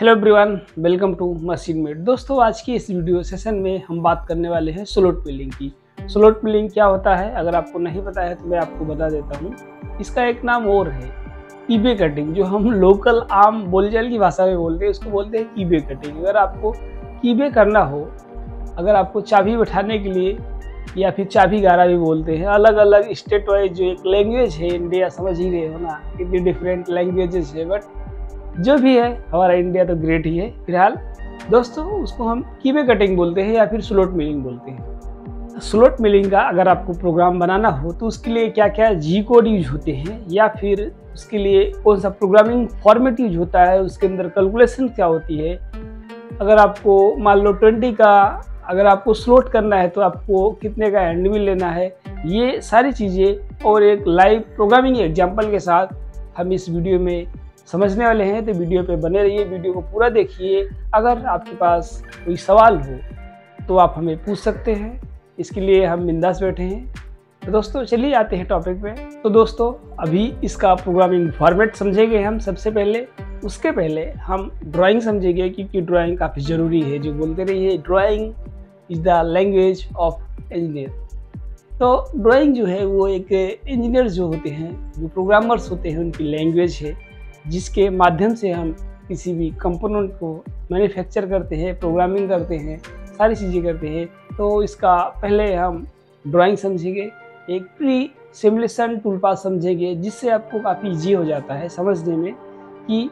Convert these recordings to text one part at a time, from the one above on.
hello everyone welcome to machine made दोस्तों आज की इस वीडियो सेशन में हम बात करने वाले हैं स्लोट पिलिंग की स्लोट पिलिंग क्या होता है अगर आपको नहीं पता है तो मैं आपको बता देता हूँ इसका एक नाम और है ईबे कटिंग जो हम लोकल आम बोलचाल की भाषा में बोलते हैं उसको बोलते हैं ईबे कटिंग अगर आपको ईबे करना हो अगर आपको चाभी बैठाने के लिए या फिर चाभी गारा भी बोलते हैं अलग अलग स्टेट वाइज जो एक लैंग्वेज है इंडिया समझ ही रहे हो ना कितनी डिफरेंट लैंग्वेजेस है बट जो भी है हमारा इंडिया तो ग्रेट ही है फिलहाल दोस्तों उसको हम कीवे कटिंग बोलते हैं या फिर स्लोट मिलिंग बोलते हैं स्लोट मिलिंग का अगर आपको प्रोग्राम बनाना हो तो उसके लिए क्या क्या जी कोड यूज होते हैं या फिर उसके लिए कौन सा प्रोग्रामिंग फॉर्मेट यूज होता है उसके अंदर कैलकुलेशन क्या होती है अगर आपको मान लो ट्वेंटी का अगर आपको स्लोट करना है तो आपको कितने का हैंडविल लेना है ये सारी चीज़ें और एक लाइव प्रोग्रामिंग एग्जाम्पल के साथ हम इस वीडियो में समझने वाले हैं तो वीडियो पे बने रहिए वीडियो को पूरा देखिए अगर आपके पास कोई सवाल हो तो आप हमें पूछ सकते हैं इसके लिए हम बिंदास बैठे हैं तो दोस्तों चलिए आते हैं टॉपिक पे तो दोस्तों अभी इसका प्रोग्रामिंग फॉर्मेट समझेंगे हम सबसे पहले उसके पहले हम ड्राइंग समझेंगे क्योंकि ड्राइंग काफ़ी ज़रूरी है जो बोलते रहिए drawing is the language of engineer तो ड्राइंग जो है वो एक इंजीनियर जो होते हैं जो प्रोग्रामर्स होते हैं उनकी लैंग्वेज है जिसके माध्यम से हम किसी भी कंपोनेंट को मैन्युफैक्चर करते हैं प्रोग्रामिंग करते हैं सारी चीज़ें करते हैं तो इसका पहले हम ड्राइंग समझेंगे एक प्री सिमुलेशन टूल पाथ समझेंगे जिससे आपको काफ़ी ईजी हो जाता है समझने में कि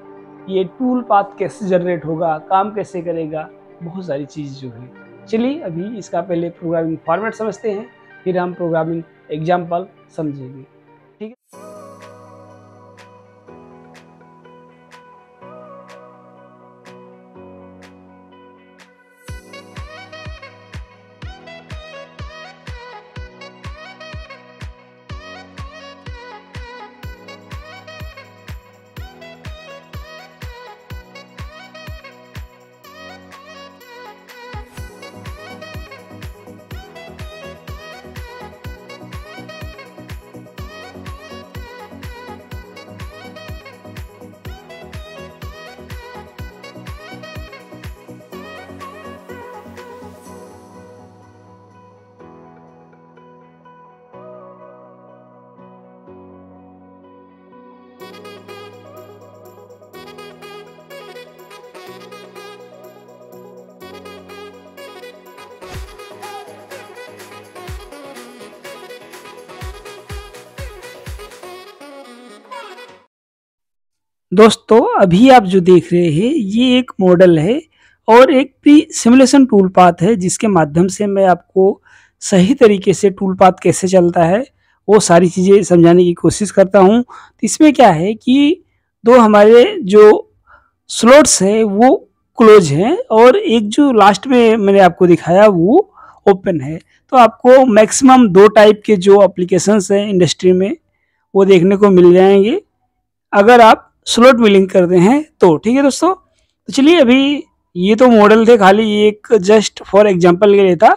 ये टूल पाथ कैसे जनरेट होगा काम कैसे करेगा बहुत सारी चीज़ जो है चलिए अभी इसका पहले प्रोग्रामिंग फॉर्मेट समझते हैं फिर हम प्रोग्रामिंग एग्जाम्पल समझेंगे ठीक है दोस्तों अभी आप जो देख रहे हैं ये एक मॉडल है और एक प्री सिमुलेशन टूल पाथ है जिसके माध्यम से मैं आपको सही तरीके से टूल पाथ कैसे चलता है वो सारी चीज़ें समझाने की कोशिश करता हूँ तो इसमें क्या है कि दो हमारे जो स्लोट्स है वो क्लोज हैं और एक जो लास्ट में मैंने आपको दिखाया वो ओपन है तो आपको मैक्सिमम दो टाइप के जो अप्लीकेशंस हैं इंडस्ट्री में वो देखने को मिल जाएंगे अगर आप स्लोट मिलिंग करते हैं तो ठीक है दोस्तों तो चलिए अभी ये तो मॉडल थे खाली ये एक जस्ट फॉर एग्जांपल के लिए था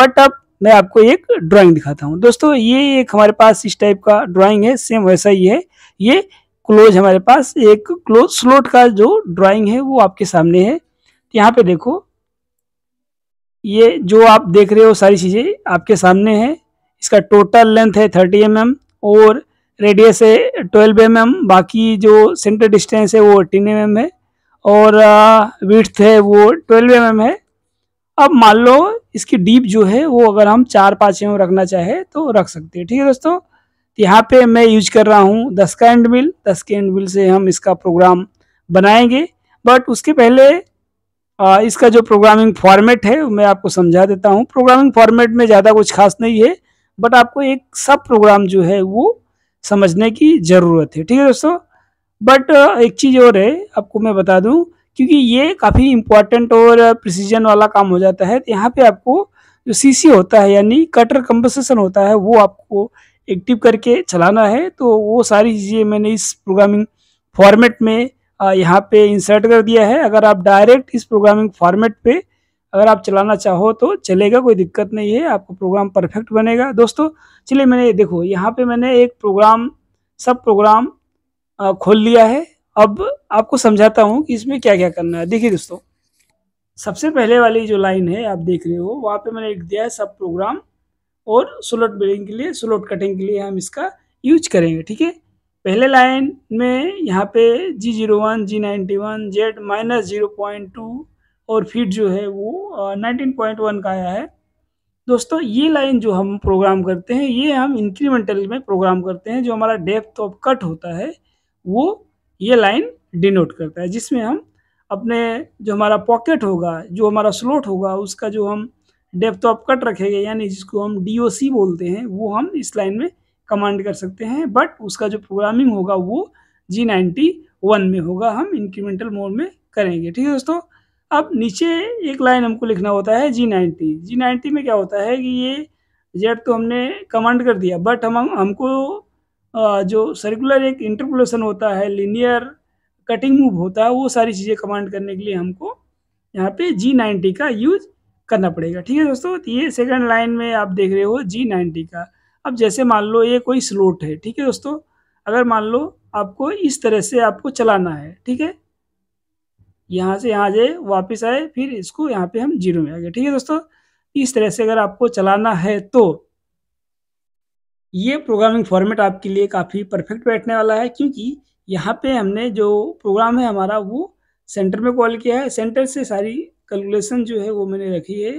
बट अब मैं आपको एक ड्राइंग दिखाता हूँ दोस्तों ये एक हमारे पास इस टाइप का ड्राइंग है सेम वैसा ही है ये क्लोज हमारे पास एक क्लोज स्लोट का जो ड्राइंग है वो आपके सामने है तो यहाँ पे देखो ये जो आप देख रहे हो सारी चीज़ें आपके सामने है इसका टोटल लेंथ है थर्टी एम mm और रेडियस है ट्वेल्व एम mm, बाकी जो सेंटर डिस्टेंस है वो एटीन एम mm है और विथ है वो ट्वेल्व एम mm है अब मान लो इसकी डीप जो है वो अगर हम चार पाँच एम रखना चाहे तो रख सकते हैं ठीक है दोस्तों तो यहाँ पे मैं यूज कर रहा हूँ दस का एंड मिल दस के एंड मिल से हम इसका प्रोग्राम बनाएंगे बट उसके पहले आ, इसका जो प्रोग्रामिंग फॉर्मेट है मैं आपको समझा देता हूँ प्रोग्रामिंग फॉर्मेट में ज़्यादा कुछ खास नहीं है बट आपको एक सब प्रोग्राम जो है वो समझने की ज़रूरत है ठीक है दोस्तों बट एक चीज़ और है आपको मैं बता दूँ क्योंकि ये काफ़ी इम्पॉर्टेंट और प्रिसीजन वाला काम हो जाता है तो यहाँ पे आपको जो सी होता है यानी कटर कंपनसेशन होता है वो आपको एक्टिव करके चलाना है तो वो सारी चीज़ें मैंने इस प्रोग्रामिंग फॉर्मेट में यहाँ पे इंसर्ट कर दिया है अगर आप डायरेक्ट इस प्रोग्रामिंग फॉर्मेट पे अगर आप चलाना चाहो तो चलेगा कोई दिक्कत नहीं है आपका प्रोग्राम परफेक्ट बनेगा दोस्तों चलिए मैंने देखो यहाँ पे मैंने एक प्रोग्राम सब प्रोग्राम खोल लिया है अब आपको समझाता हूँ कि इसमें क्या क्या करना है देखिए दोस्तों सबसे पहले वाली जो लाइन है आप देख रहे हो वहाँ पे मैंने लिख दिया है सब प्रोग्राम और स्लोट बिल्डिंग के लिए स्लोट कटिंग के लिए हम इसका यूज करेंगे ठीक है पहले लाइन में यहाँ पे G zero one G ninety one Z minus zero point two और फीट जो है वो नाइनटीन पॉइंट वन का आया है दोस्तों ये लाइन जो हम प्रोग्राम करते हैं ये हम इंक्रीमेंटल में प्रोग्राम करते हैं जो हमारा डेप्थ ऑफ कट होता है वो ये लाइन डिनोट करता है जिसमें हम अपने जो हमारा पॉकेट होगा जो हमारा स्लोट होगा उसका जो हम डेप्थ ऑफ तो कट रखेंगे यानी जिसको हम डी बोलते हैं वो हम इस लाइन में कमांड कर सकते हैं बट उसका जो प्रोग्रामिंग होगा वो जी नाइन्टी वन में होगा हम इंक्रीमेंटल मोड में करेंगे ठीक है दोस्तों अब नीचे एक लाइन हमको लिखना होता है जी नाइन्टी जी नाइन्टी में क्या होता है कि ये जेड तो हमने कमांड कर दिया बट हम हमको जो सर्कुलर एक इंटरपोलेशन होता है लीनियर कटिंग मूव होता है वो सारी चीज़ें कमांड करने के लिए हमको यहाँ पे जी नाइन्टी का यूज करना पड़ेगा ठीक है दोस्तों तो ये सेकंड लाइन में आप देख रहे हो जी नाइन्टी का अब जैसे मान लो ये कोई स्लोट है ठीक है दोस्तों अगर मान लो आपको इस तरह से आपको चलाना है ठीक है यहाँ से यहाँ जाए वापस आए फिर इसको यहाँ पे हम जीरो में आ गए ठीक है दोस्तों इस तरह से अगर आपको चलाना है तो ये प्रोग्रामिंग फॉर्मेट आपके लिए काफ़ी परफेक्ट बैठने वाला है क्योंकि यहाँ पे हमने जो प्रोग्राम है हमारा वो सेंटर में कॉल किया है सेंटर से सारी कैलकुलेशन जो है वो मैंने रखी है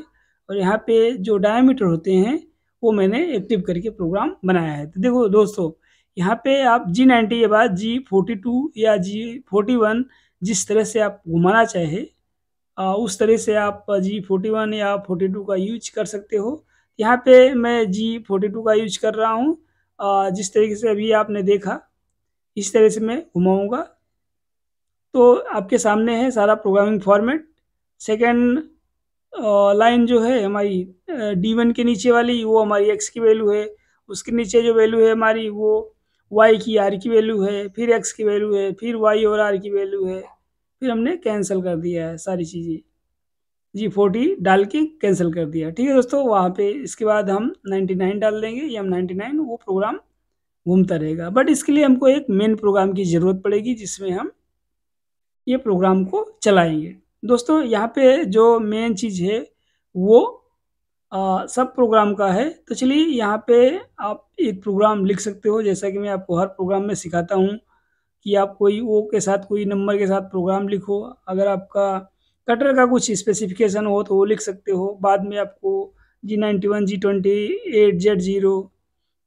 और यहाँ पे जो डायमीटर होते हैं वो मैंने एक्टिव करके प्रोग्राम बनाया है तो देखो दोस्तों यहाँ पे आप जी नाइन्टी के बाद जी फोर्टी टू या जी फोर्टी वन जिस तरह से आप घुमाना चाहे उस तरह से आप जी फोर्टी वन या फोर्टी टू का यूज कर सकते हो यहाँ पे मैं जी फोर्टी टू का यूज कर रहा हूँ जिस तरीके से अभी आपने देखा इस तरह से मैं घुमाऊँगा तो आपके सामने है सारा प्रोग्रामिंग फॉर्मेट सेकेंड लाइन जो है हमारी डी वन के नीचे वाली वो हमारी एक्स की वैल्यू है उसके नीचे जो वैल्यू है हमारी वो वाई की आर की वैल्यू है फिर एक्स की वैल्यू है फिर वाई और आर की वैल्यू है फिर हमने कैंसिल कर दिया है सारी चीज़ें जी फोर्टी डाल के कैंसिल कर दिया ठीक है दोस्तों वहाँ पे इसके बाद हम नाइन्टी नाइन डाल देंगे या हम नाइन्टी नाइन वो प्रोग्राम घूमता रहेगा बट इसके लिए हमको एक मेन प्रोग्राम की ज़रूरत पड़ेगी जिसमें हम ये प्रोग्राम को चलाएंगे दोस्तों यहाँ पे जो मेन चीज़ है वो आ, सब प्रोग्राम का है तो चलिए यहाँ पे आप एक प्रोग्राम लिख सकते हो जैसा कि मैं आपको हर प्रोग्राम में सिखाता हूँ कि आप कोई वो के साथ कोई नंबर के साथ प्रोग्राम लिखो अगर आपका कटर का कुछ स्पेसिफिकेशन हो तो वो लिख सकते हो बाद में आपको G ninety one G twenty eight Z zero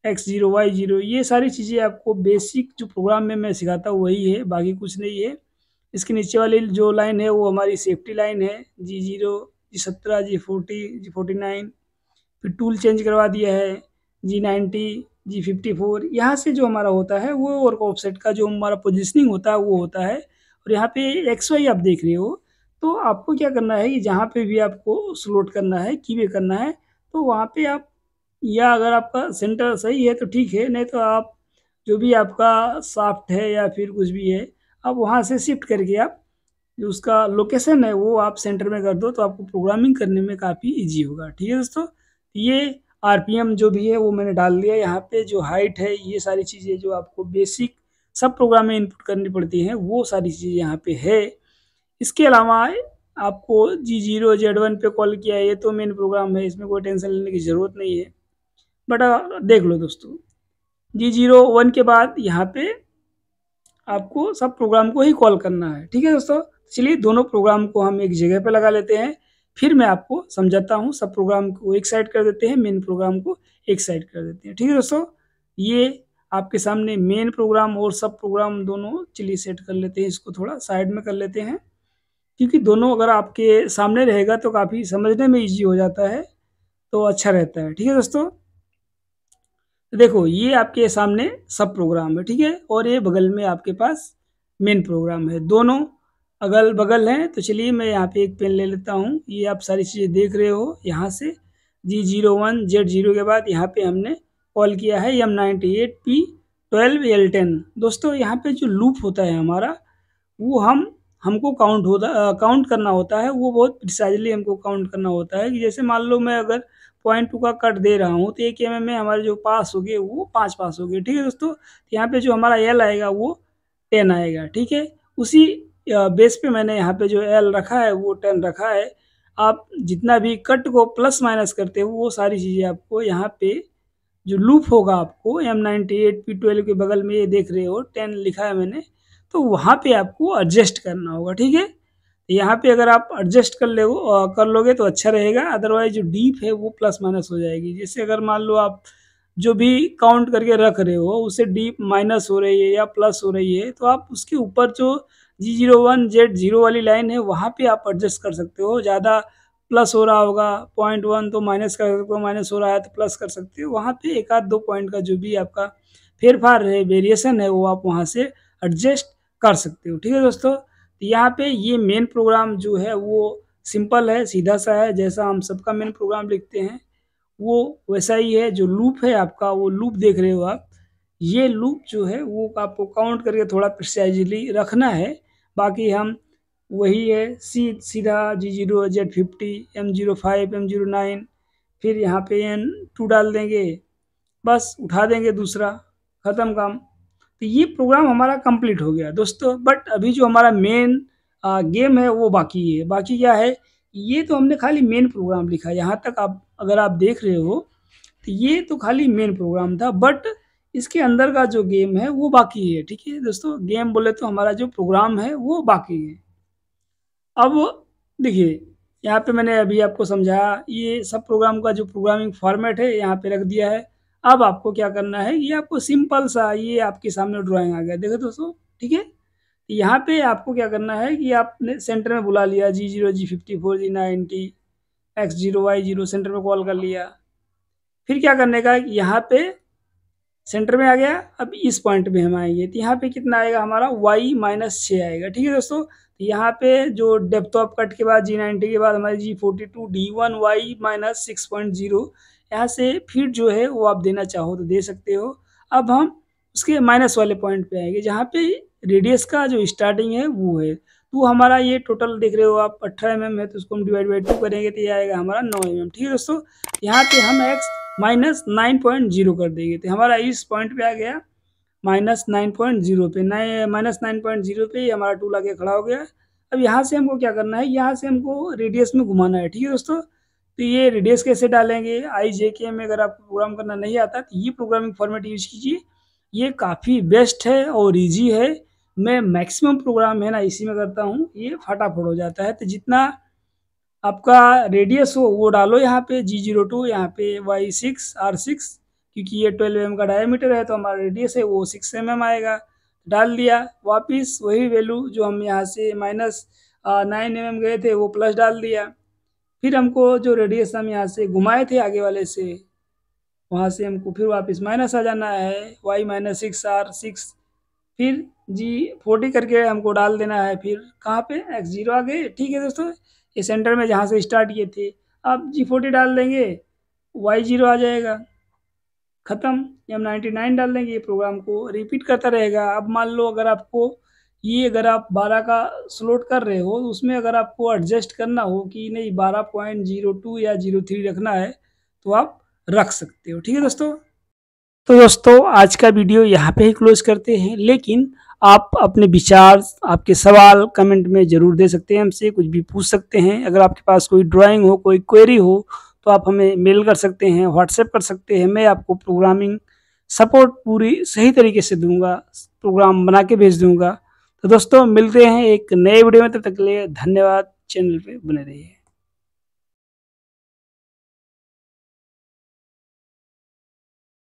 X zero Y zero ये सारी चीज़ें आपको बेसिक जो प्रोग्राम में मैं सिखाता हूँ वही है बाकी कुछ नहीं है इसके नीचे वाली जो लाइन है वो हमारी सेफ्टी लाइन है जी ज़ीरो जी सत्रह G forty G forty nine फिर टूल चेंज करवा दिया है G ninety G fifty four यहाँ से जो हमारा होता है वो और ऑफसेट का जो हमारा पोजिशनिंग होता है वो होता है और यहाँ पे एक्स वाई आप देख रहे हो तो आपको क्या करना है कि जहाँ पे भी आपको स्लोट करना है की वे करना है तो वहाँ पे आप या अगर आपका सेंटर सही है तो ठीक है नहीं तो आप जो भी आपका साफ्ट है या फिर कुछ भी है आप वहाँ से शिफ्ट करके आप जो उसका लोकेशन है वो आप सेंटर में कर दो तो आपको प्रोग्रामिंग करने में काफ़ी ईजी होगा ठीक है दोस्तों ये आर जो भी है वो मैंने डाल दिया यहाँ पर जो हाइट है ये सारी चीज़ें जो आपको बेसिक सब प्रोग्राम में इनपुट करनी पड़ती हैं वो सारी चीज़ें यहाँ पे है इसके अलावा आपको जी जीरो जेड वन पे कॉल किया है ये तो मेन प्रोग्राम है इसमें कोई टेंशन लेने की ज़रूरत नहीं है बट uh, देख लो दोस्तों जी जीरो वन के बाद यहाँ पे आपको सब प्रोग्राम को ही कॉल करना है ठीक है दोस्तों चलिए दोनों प्रोग्राम को हम एक जगह पे लगा लेते हैं फिर मैं आपको समझाता हूँ सब प्रोग्राम को एक साइड कर देते हैं मेन प्रोग्राम को एक साइड कर देते हैं ठीक है दोस्तों ये आपके सामने मेन प्रोग्राम और सब प्रोग्राम दोनों चलिए सेट कर लेते हैं इसको थोड़ा साइड में कर लेते हैं क्योंकि दोनों अगर आपके सामने रहेगा तो काफ़ी समझने में ईजी हो जाता है तो अच्छा रहता है ठीक है दोस्तों देखो ये आपके सामने सब प्रोग्राम है ठीक है और ये बगल में आपके पास मेन प्रोग्राम है दोनों अगल बगल हैं तो चलिए मैं यहाँ पे एक पेन ले लेता हूँ ये आप सारी चीज़ें देख रहे हो यहाँ से G zero one Z zero के बाद यहाँ पे हमने कॉल किया है M ninety eight P twelve L ten दोस्तों यहाँ पे जो लूप होता है हमारा वो हम हमको काउंट होता काउंट करना होता है वो बहुत प्रिसाइजली हमको काउंट करना होता है कि जैसे मान लो मैं अगर पॉइंट टू का कट दे रहा हूँ तो एक एम में हमारे जो पास हो गए वो पाँच पास हो गए ठीक है दोस्तों तो यहाँ पे जो हमारा एल आएगा वो टेन आएगा ठीक है उसी बेस पे मैंने यहाँ पे जो एल रखा है वो टेन रखा है आप जितना भी कट को प्लस माइनस करते हो वो सारी चीज़ें आपको यहाँ पे जो लूप होगा आपको M ninety eight P twelve के बगल में ये देख रहे हो टेन लिखा है मैंने तो वहाँ पे आपको एडजस्ट करना होगा ठीक है तो यहाँ पे अगर आप एडजस्ट कर ले कर लोगे तो अच्छा रहेगा अदरवाइज जो डीप है वो प्लस माइनस हो जाएगी जैसे अगर मान लो आप जो भी काउंट करके रख रहे हो उसे डीप माइनस हो रही है या प्लस हो रही है तो आप उसके ऊपर जो G zero one Z zero वाली लाइन है वहाँ पे आप एडजस्ट कर सकते हो ज़्यादा प्लस हो रहा होगा पॉइंट वन तो माइनस कर सकते हो माइनस हो रहा है तो प्लस कर सकते हो वहाँ पे एक आध दो पॉइंट का जो भी आपका फेरफार है वेरिएशन है वो आप वहाँ से एडजस्ट कर सकते हो ठीक है दोस्तों तो यहाँ पे ये मेन प्रोग्राम जो है वो सिंपल है सीधा सा है जैसा हम सबका मेन प्रोग्राम लिखते हैं वो वैसा ही है जो लूप है आपका वो लूप देख रहे हो आप ये लूप जो है वो आपको काउंट करके थोड़ा प्रिसाइजली रखना है बाकी हम वही है सी सीधा G zero Z fifty M zero five M zero nine फिर यहाँ पे एन टू डाल देंगे बस उठा देंगे दूसरा ख़त्म काम तो ये प्रोग्राम हमारा कंप्लीट हो गया दोस्तों बट अभी जो हमारा मेन गेम है वो बाकी है बाकी क्या है ये तो हमने खाली मेन प्रोग्राम लिखा यहाँ तक आप अगर आप देख रहे हो तो ये तो खाली मेन प्रोग्राम था बट इसके अंदर का जो गेम है वो बाकी है ठीक है दोस्तों गेम बोले तो हमारा जो प्रोग्राम है वो बाकी है अब देखिए यहाँ पे मैंने अभी आपको समझाया ये सब प्रोग्राम का जो प्रोग्रामिंग फॉर्मेट है यहाँ पे रख दिया है अब आपको क्या करना है ये आपको सिंपल सा ये आपके सामने ड्राइंग आ गया देखो दोस्तों ठीक है यहाँ पे आपको क्या करना है कि आपने सेंटर में बुला लिया G zero G fifty four G ninety X zero Y zero center में कॉल कर लिया फिर क्या करने का यहाँ पे सेंटर में आ गया अब इस पॉइंट में हम आएंगे तो यहाँ पे कितना आएगा हमारा वाई माइनस छः आएगा ठीक है दोस्तों तो यहाँ पे जो डेप्थ ऑफ कट के बाद जी नाइन्टी के बाद हमारे G forty two D one Y minus six point zero यहाँ से फीट जो है वो आप देना चाहो तो दे सकते हो अब हम उसके माइनस वाले पॉइंट पे आएंगे जहाँ पे रेडियस का जो स्टार्टिंग है वो है तो हमारा ये टोटल देख रहे हो आप अट्ठारह एम है तो उसको हम डिवाइड बाई टू करेंगे तो ये आएगा हमारा नौ एम ठीक है दोस्तों यहाँ पे हम X minus nine point zero कर देंगे तो हमारा इस पॉइंट पे आ गया माइनस नाइन पॉइंट जीरो पे nine minus nine point zero पे हमारा टू लाके खड़ा हो गया अब यहाँ से हमको क्या करना है यहाँ से हमको रेडियस में घुमाना है ठीक है दोस्तों तो ये रेडियस कैसे डालेंगे आई जे के में अगर आपको प्रोग्राम करना नहीं आता तो ये प्रोग्रामिंग फॉर्मेट यूज कीजिए ये काफ़ी बेस्ट है और ईजी है मैं मैक्सिमम प्रोग्राम है ना इसी में करता हूँ ये फटाफट हो जाता है तो जितना आपका रेडियस हो वो डालो यहाँ पे जी जीरो टू यहाँ पे वाई सिक्स आर सिक्स क्योंकि ये ट्वेल्व एम का डायमीटर है तो हमारा रेडियस है वो सिक्स एम एम आएगा डाल दिया वापस वही वैल्यू जो हम यहाँ से माइनस नाइन एम एम गए थे वो प्लस डाल दिया फिर हमको जो रेडियस हम यहाँ से घुमाए थे आगे वाले से वहाँ से हमको फिर वापस माइनस आ जाना है Y minus six R six फिर जी फोर्टी करके हमको डाल देना है फिर कहाँ पे एक्स जीरो आ गए ठीक है दोस्तों ये सेंटर में जहाँ से स्टार्ट किए थे आप जी फोर्टी डाल देंगे वाई जीरो आ जाएगा ख़त्म हम नाइन्टी नाइन डाल देंगे ये प्रोग्राम को रिपीट करता रहेगा अब मान लो अगर आपको ये अगर आप 12 का स्लोट कर रहे हो तो उसमें अगर आपको एडजस्ट करना हो कि नहीं 12.02 या 03 रखना है तो आप रख सकते हो ठीक है दोस्तों तो दोस्तों आज का वीडियो यहाँ पे ही क्लोज करते हैं लेकिन आप अपने विचार आपके सवाल कमेंट में ज़रूर दे सकते हैं हमसे कुछ भी पूछ सकते हैं अगर आपके पास कोई ड्राॅइंग हो कोई क्वेरी हो तो आप हमें मेल कर सकते हैं व्हाट्सएप कर सकते हैं मैं आपको प्रोग्रामिंग सपोर्ट पूरी सही तरीके से दूंगा प्रोग्राम बना के भेज दूंगा तो दोस्तों मिलते हैं एक नए वीडियो में तब तक के लिए धन्यवाद चैनल पे बने रहिए